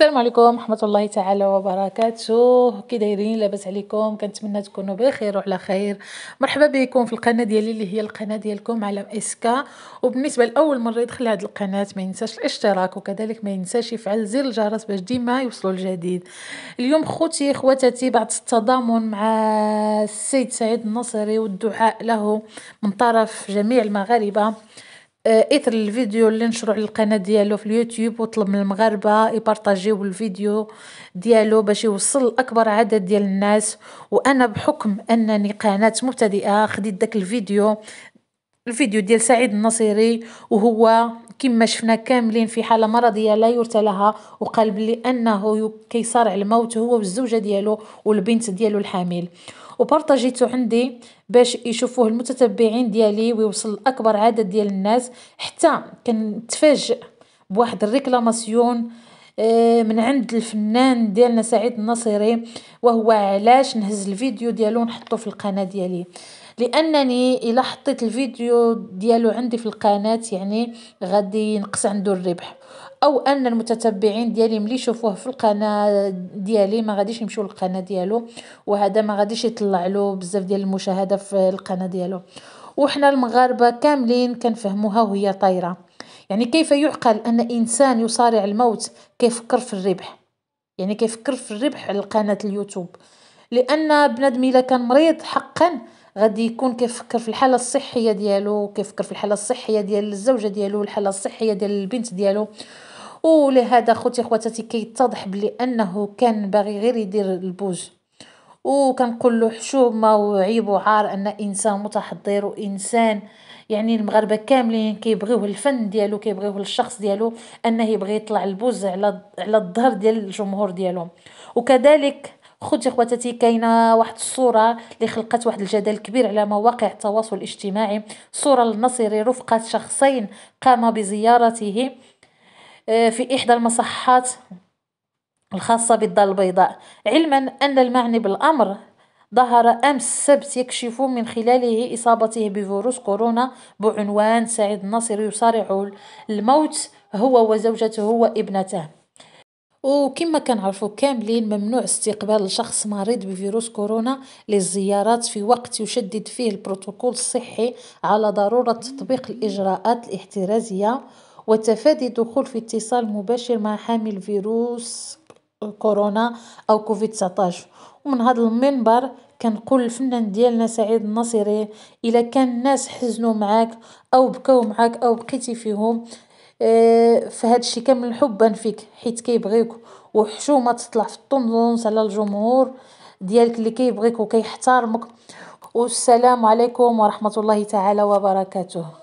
السلام عليكم ورحمه الله تعالى وبركاته كي دايرين لاباس عليكم كنتمنى تكونوا بخير وعلى خير مرحبا بكم في القناه ديالي اللي هي القناه ديالكم علم اسكا وبالنسبه لاول مره يدخل هذه القناه ما ينساش الاشتراك وكذلك ما ينساش يفعل زر الجرس باش ديما يوصلوا الجديد اليوم خوتي خواتاتي بعد التضامن مع السيد سعيد النصري والدعاء له من طرف جميع المغاربه آه، اثر الفيديو اللي نشرو على القناه ديالو في اليوتيوب وطلب من المغاربه يبارطاجيو الفيديو ديالو باش يوصل لاكبر عدد ديال الناس وانا بحكم انني قناه مبتدئه خديت داك الفيديو الفيديو ديال سعيد النصيري وهو كما شفنا كاملين في حاله مرضيه لا يرثى لها وقال بلي انه كيصارع الموت هو والزوجه ديالو والبنت ديالو الحامل وبارطاجيتو عندي باش يشوفوه المتتبعين ديالي ويوصل لاكبر عدد ديال الناس حتى كنتفاجئ بواحد الريكلاماسيون آه، من عند الفنان ديالنا سعيد النصيري وهو علاش نهز الفيديو ديالو نحطه في القناه ديالي لانني الا حطيت الفيديو ديالو عندي في القناه يعني غادي ينقص عنده الربح او ان المتتبعين ديالي ملي يشوفوه في القناه ديالي ما غاديش يمشيو للقناه ديالو وهذا ما غاديش يطلع له بزاف ديال المشاهده في القناه ديالو وحنا المغاربه كاملين كنفهموها وهي طايره يعني كيف يعقل أن إنسان يصارع الموت كيفكر في الربح يعني كيفكر في الربح على قناة اليوتيوب لأن بنادم إلا كان مريض حقا غادي يكون كيفكر في الحاله الصحيه ديالو كيفكر في الحاله الصحيه ديال الزوجه ديالو الحاله الصحيه ديال البنت ديالو ولهذا خوتي خواتاتي كيتضح بلي انه كان باغي غير يدير البوج وكنقول له حشومه وعيب وعار ان انسان متحضر وانسان يعني المغاربه كاملين كيبغيوه الفن ديالو كيبغيوه الشخص ديالو انه يبغي يطلع البوز على على الظهر ديال الجمهور ديالهم وكذلك خوتي خواتاتي كاينه واحد الصوره اللي خلقت واحد الجدل كبير على مواقع التواصل الاجتماعي صوره النصيري رفقه شخصين قام بزيارته آه، في احدى المصحات الخاصة بالدار البيضاء علما أن المعني بالأمر ظهر أمس السبت يكشف من خلاله إصابته بفيروس كورونا بعنوان سعيد الناصر يصارع الموت هو وزوجته وابنته وكما كنعرفوا كاملين ممنوع استقبال شخص مريض بفيروس كورونا للزيارات في وقت يشدد فيه البروتوكول الصحي على ضرورة تطبيق الإجراءات الاحترازية وتفادي الدخول في اتصال مباشر مع حامل فيروس كورونا او كوفيد 19 ومن هذا المنبر كنقول الفنان ديالنا سعيد الناصري الا كان الناس حزنوا معاك او بكاو معاك او بقيتي فيهم آه، فهاد الشيء كامل حبا فيك حيت كيبغيك وحشومه تطلع في الطنزونس على الجمهور ديالك اللي كيبغيك وكيحترمك والسلام عليكم ورحمه الله تعالى وبركاته